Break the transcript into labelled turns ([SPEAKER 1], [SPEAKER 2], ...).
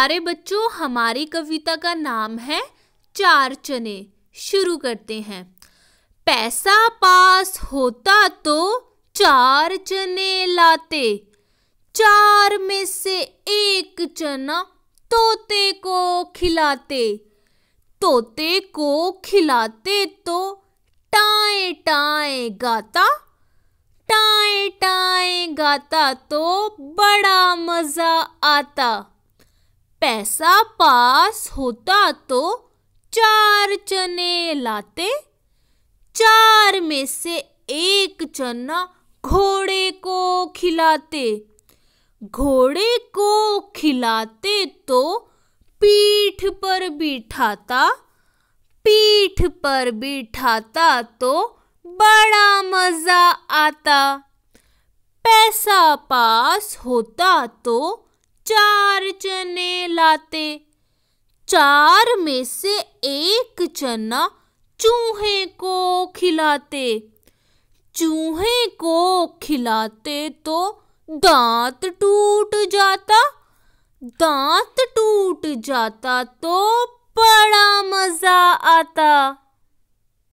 [SPEAKER 1] अरे बच्चों हमारी कविता का नाम है चार चने शुरू करते हैं पैसा पास होता तो चार चने लाते चार में से एक चना तोते को खिलाते तोते को खिलाते तो टाए टाए गाता टाए टाए गाता तो बड़ा मज़ा आता पैसा पास होता तो चार चने लाते चार में से एक चना घोड़े को खिलाते घोड़े को खिलाते तो पीठ पर बिठाता पीठ पर बिठाता तो बड़ा मज़ा आता पैसा पास होता तो चार चने लाते चार में से एक चना चूहे को खिलाते चूहे को खिलाते तो दांत टूट जाता दांत टूट जाता तो बड़ा मजा आता